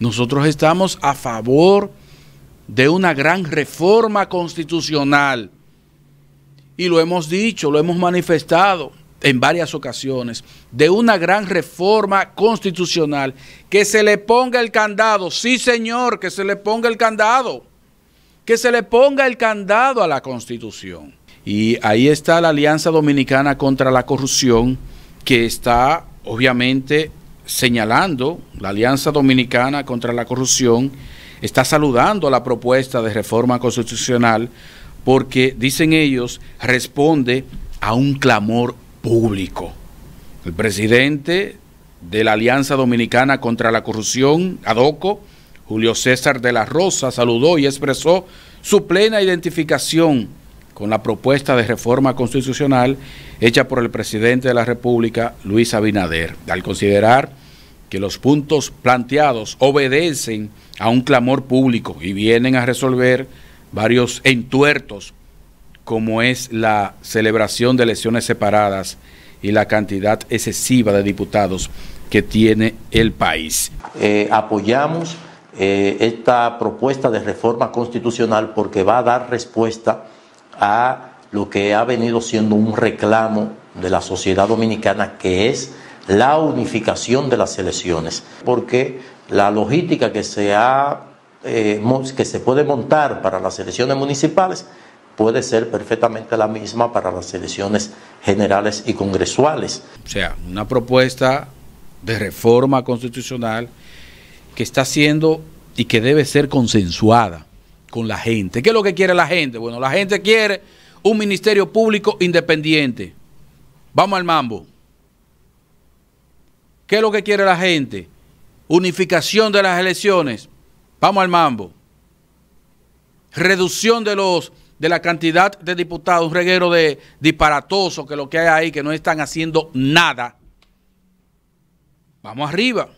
Nosotros estamos a favor de una gran reforma constitucional. Y lo hemos dicho, lo hemos manifestado en varias ocasiones, de una gran reforma constitucional, que se le ponga el candado, sí señor, que se le ponga el candado, que se le ponga el candado a la constitución. Y ahí está la Alianza Dominicana contra la Corrupción, que está obviamente señalando la Alianza Dominicana contra la Corrupción, está saludando la propuesta de reforma constitucional porque, dicen ellos, responde a un clamor público. El presidente de la Alianza Dominicana contra la Corrupción, ADOCO, Julio César de la Rosa, saludó y expresó su plena identificación con la propuesta de reforma constitucional hecha por el presidente de la República, Luis Abinader, al considerar que los puntos planteados obedecen a un clamor público y vienen a resolver varios entuertos, como es la celebración de elecciones separadas y la cantidad excesiva de diputados que tiene el país. Eh, apoyamos eh, esta propuesta de reforma constitucional porque va a dar respuesta a lo que ha venido siendo un reclamo de la sociedad dominicana, que es la unificación de las elecciones, porque la logística que se, eh, que se puede montar para las elecciones municipales puede ser perfectamente la misma para las elecciones generales y congresuales. O sea, una propuesta de reforma constitucional que está siendo y que debe ser consensuada con la gente. ¿Qué es lo que quiere la gente? Bueno, la gente quiere un ministerio público independiente. Vamos al mambo. ¿Qué es lo que quiere la gente? Unificación de las elecciones. Vamos al mambo. Reducción de los de la cantidad de diputados, un reguero de disparatoso que lo que hay ahí, que no están haciendo nada. Vamos arriba.